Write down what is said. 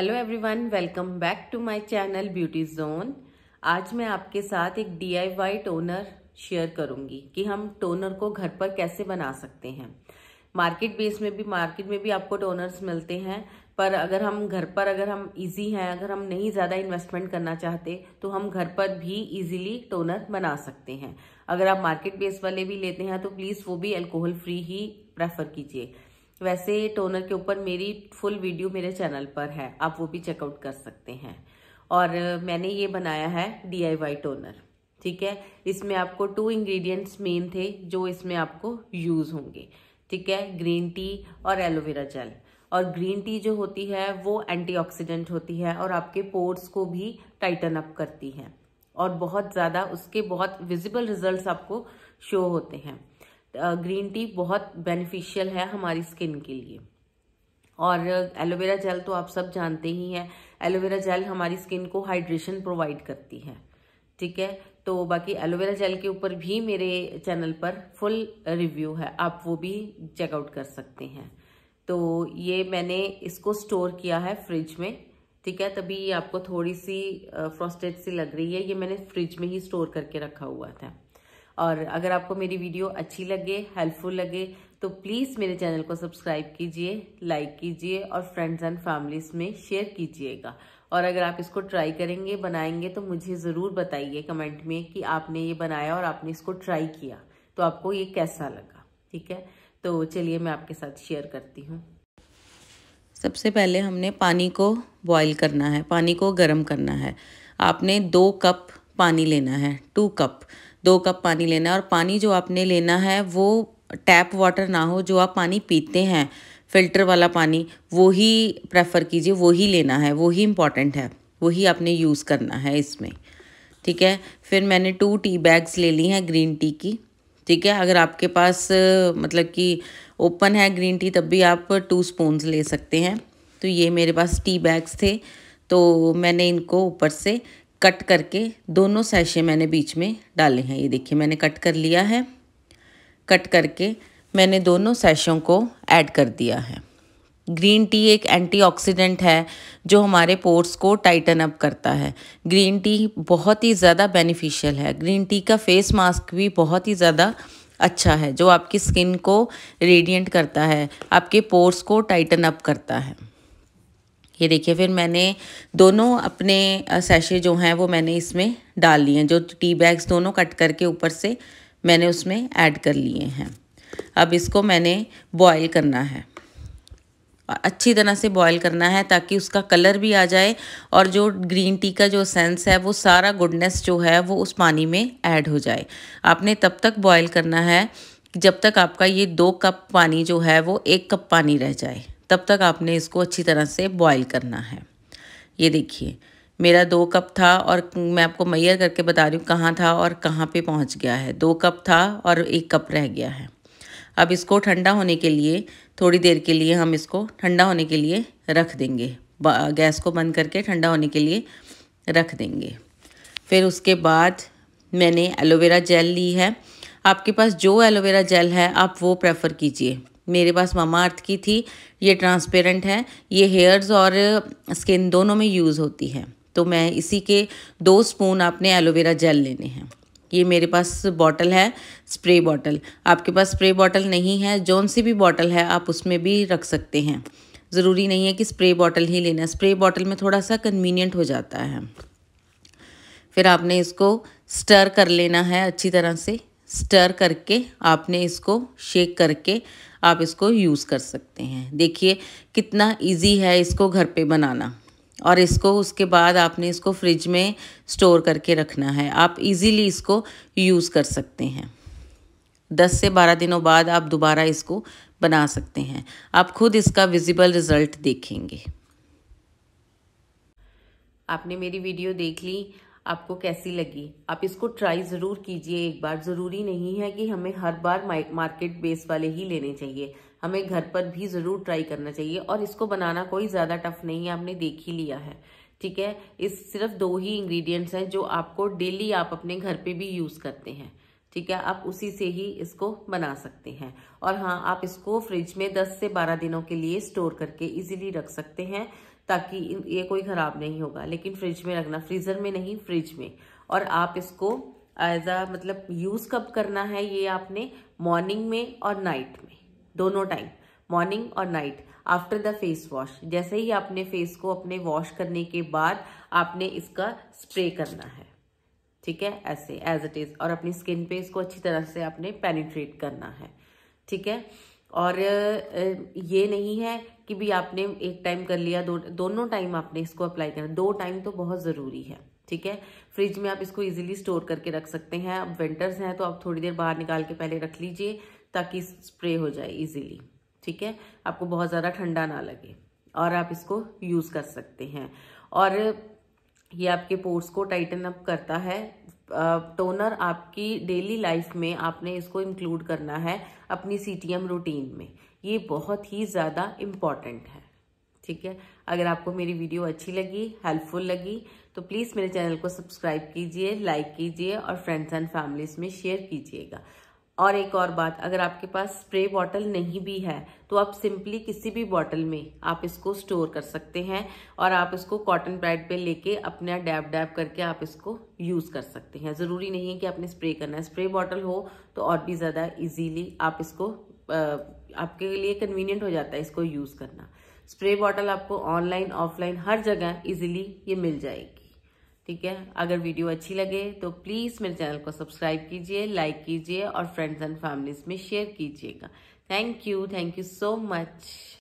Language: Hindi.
hello everyone welcome back to my channel beauty zone आज मैं आपके साथ एक डी टोनर शेयर करूंगी कि हम टोनर को घर पर कैसे बना सकते हैं मार्केट बेस में भी मार्केट में भी आपको टोनर्स मिलते हैं पर अगर हम घर पर अगर हम इजी हैं अगर हम नहीं ज़्यादा इन्वेस्टमेंट करना चाहते तो हम घर पर भी इजीली टोनर बना सकते हैं अगर आप मार्केट बेस वाले भी लेते हैं तो प्लीज़ वो भी अल्कोहल फ्री ही प्रेफर कीजिए वैसे टोनर के ऊपर मेरी फुल वीडियो मेरे चैनल पर है आप वो भी चेकआउट कर सकते हैं और मैंने ये बनाया है डी टोनर ठीक है इसमें आपको टू इंग्रेडिएंट्स मेन थे जो इसमें आपको यूज़ होंगे ठीक है ग्रीन टी और एलोवेरा जेल और ग्रीन टी जो होती है वो एंटीऑक्सीडेंट होती है और आपके पोर्स को भी टाइटन अप करती है और बहुत ज़्यादा उसके बहुत विजिबल रिजल्ट्स आपको शो होते हैं ग्रीन टी बहुत बेनिफिशियल है हमारी स्किन के लिए और एलोवेरा जेल तो आप सब जानते ही हैं एलोवेरा जेल हमारी स्किन को हाइड्रेशन प्रोवाइड करती है ठीक है तो बाकी एलोवेरा जेल के ऊपर भी मेरे चैनल पर फुल रिव्यू है आप वो भी चेकआउट कर सकते हैं तो ये मैंने इसको स्टोर किया है फ्रिज में ठीक है तभी ये आपको थोड़ी सी फ्रॉस्टेड सी लग रही है ये मैंने फ्रिज में ही स्टोर करके रखा हुआ था और अगर आपको मेरी वीडियो अच्छी लगे हेल्पफुल लगे तो प्लीज़ मेरे चैनल को सब्सक्राइब कीजिए लाइक कीजिए और फ्रेंड्स एंड फैमिलीज में शेयर कीजिएगा और अगर आप इसको ट्राई करेंगे बनाएंगे तो मुझे ज़रूर बताइए कमेंट में कि आपने ये बनाया और आपने इसको ट्राई किया तो आपको ये कैसा लगा ठीक है तो चलिए मैं आपके साथ शेयर करती हूँ सबसे पहले हमने पानी को बॉईल करना है पानी को गर्म करना है आपने दो कप पानी लेना है टू कप दो कप पानी लेना है और पानी जो आपने लेना है वो टैप वाटर ना हो जो आप पानी पीते हैं फिल्टर वाला पानी वो ही प्रेफर कीजिए वो ही लेना है वो ही इम्पॉर्टेंट है वही आपने यूज़ करना है इसमें ठीक है फिर मैंने टू टी बैग्स ले ली हैं ग्रीन टी की ठीक है अगर आपके पास मतलब कि ओपन है ग्रीन टी तब भी आप टू स्पून ले सकते हैं तो ये मेरे पास टी बैग्स थे तो मैंने इनको ऊपर से कट करके दोनों सैशे मैंने बीच में डाले हैं ये देखिए मैंने कट कर लिया है कट करके मैंने दोनों सैशों को ऐड कर दिया है ग्रीन टी एक एंटीऑक्सीडेंट है जो हमारे पोर्स को टाइटन अप करता है ग्रीन टी बहुत ही ज़्यादा बेनिफिशियल है ग्रीन टी का फेस मास्क भी बहुत ही ज़्यादा अच्छा है जो आपकी स्किन को रेडिएंट करता है आपके पोर्स को टाइटन अप करता है ये देखिए फिर मैंने दोनों अपने सैशे जो हैं वो मैंने इसमें डाल लिए हैं जो टी बैग्स दोनों कट करके ऊपर से मैंने उसमें ऐड कर लिए हैं अब इसको मैंने बॉयल करना है अच्छी तरह से बॉयल करना है ताकि उसका कलर भी आ जाए और जो ग्रीन टी का जो सेंस है वो सारा गुडनेस जो है वो उस पानी में ऐड हो जाए आपने तब तक बॉयल करना है जब तक आपका ये दो कप पानी जो है वो एक कप पानी रह जाए तब तक आपने इसको अच्छी तरह से बॉईल करना है ये देखिए मेरा दो कप था और मैं आपको मैयर करके बता रही हूँ कहाँ था और कहाँ पे पहुँच गया है दो कप था और एक कप रह गया है अब इसको ठंडा होने के लिए थोड़ी देर के लिए हम इसको ठंडा होने के लिए रख देंगे गैस को बंद करके ठंडा होने के लिए रख देंगे फिर उसके बाद मैंने एलोवेरा जेल ली है आपके पास जो एलोवेरा जेल है आप वो प्रेफर कीजिए मेरे पास मामा अर्थ की थी ये ट्रांसपेरेंट है ये हेयर्स और स्किन दोनों में यूज़ होती है तो मैं इसी के दो स्पून आपने एलोवेरा जेल लेने हैं ये मेरे पास बॉटल है स्प्रे बॉटल आपके पास स्प्रे बॉटल नहीं है जौन सी भी बॉटल है आप उसमें भी रख सकते हैं ज़रूरी नहीं है कि स्प्रे बॉटल ही लेना स्प्रे बॉटल में थोड़ा सा कन्वीनियंट हो जाता है फिर आपने इसको स्टर कर लेना है अच्छी तरह से स्टर करके आपने इसको शेक करके आप इसको यूज़ कर सकते हैं देखिए कितना इजी है इसको घर पे बनाना और इसको उसके बाद आपने इसको फ्रिज में स्टोर करके रखना है आप इजीली इसको यूज़ कर सकते हैं दस से बारह दिनों बाद आप दोबारा इसको बना सकते हैं आप खुद इसका विजिबल रिज़ल्ट देखेंगे आपने मेरी वीडियो देख ली आपको कैसी लगी आप इसको ट्राई ज़रूर कीजिए एक बार ज़रूरी नहीं है कि हमें हर बार मार्केट बेस वाले ही लेने चाहिए हमें घर पर भी ज़रूर ट्राई करना चाहिए और इसको बनाना कोई ज़्यादा टफ नहीं है आपने देख ही लिया है ठीक है इस सिर्फ दो ही इंग्रेडिएंट्स हैं जो आपको डेली आप अपने घर पे भी यूज़ करते हैं ठीक है आप उसी से ही इसको बना सकते हैं और हाँ आप इसको फ्रिज में 10 से 12 दिनों के लिए स्टोर करके इजीली रख सकते हैं ताकि ये कोई ख़राब नहीं होगा लेकिन फ्रिज में रखना फ्रीज़र में नहीं फ्रिज में और आप इसको एज आ मतलब यूज़ कब करना है ये आपने मॉर्निंग में और नाइट में दोनों टाइम मॉर्निंग और night after the face wash जैसे ही आपने फेस को अपने वॉश करने के बाद आपने इसका स्प्रे करना है ठीक है ऐसे एज इट इज़ और अपनी स्किन पे इसको अच्छी तरह से आपने पेनिट्रेट करना है ठीक है और ये नहीं है कि भी आपने एक टाइम कर लिया दो दोनों टाइम आपने इसको अप्लाई करना दो टाइम तो बहुत ज़रूरी है ठीक है फ्रिज में आप इसको इजीली स्टोर करके रख सकते हैं अब विंटर्स हैं तो आप थोड़ी देर बाहर निकाल के पहले रख लीजिए ताकि स्प्रे हो जाए इजीली ठीक है आपको बहुत ज़्यादा ठंडा ना लगे और आप इसको यूज़ कर सकते हैं और ये आपके पोर्स को टाइटन अप करता है टोनर आपकी डेली लाइफ में आपने इसको इंक्लूड करना है अपनी एम रूटीन में ये बहुत ही ज़्यादा इम्पॉर्टेंट है ठीक है अगर आपको मेरी वीडियो अच्छी लगी हेल्पफुल लगी तो प्लीज़ मेरे चैनल को सब्सक्राइब कीजिए लाइक कीजिए और फ्रेंड्स एंड फैमिलीज में शेयर कीजिएगा और एक और बात अगर आपके पास स्प्रे बॉटल नहीं भी है तो आप सिंपली किसी भी बॉटल में आप इसको स्टोर कर सकते हैं और आप इसको कॉटन पैड पे लेके अपना डैब डैब करके आप इसको यूज़ कर सकते हैं ज़रूरी नहीं है कि आपने स्प्रे करना है स्प्रे बॉटल हो तो और भी ज़्यादा इजीली आप इसको आपके लिए कन्वीनियंट हो जाता है इसको यूज़ करना स्प्रे बॉटल आपको ऑनलाइन ऑफलाइन हर जगह इजिली ये मिल जाएगी ठीक है अगर वीडियो अच्छी लगे तो प्लीज़ मेरे चैनल को सब्सक्राइब कीजिए लाइक कीजिए और फ्रेंड्स एंड फैमिलीज में शेयर कीजिएगा thank you thank you so much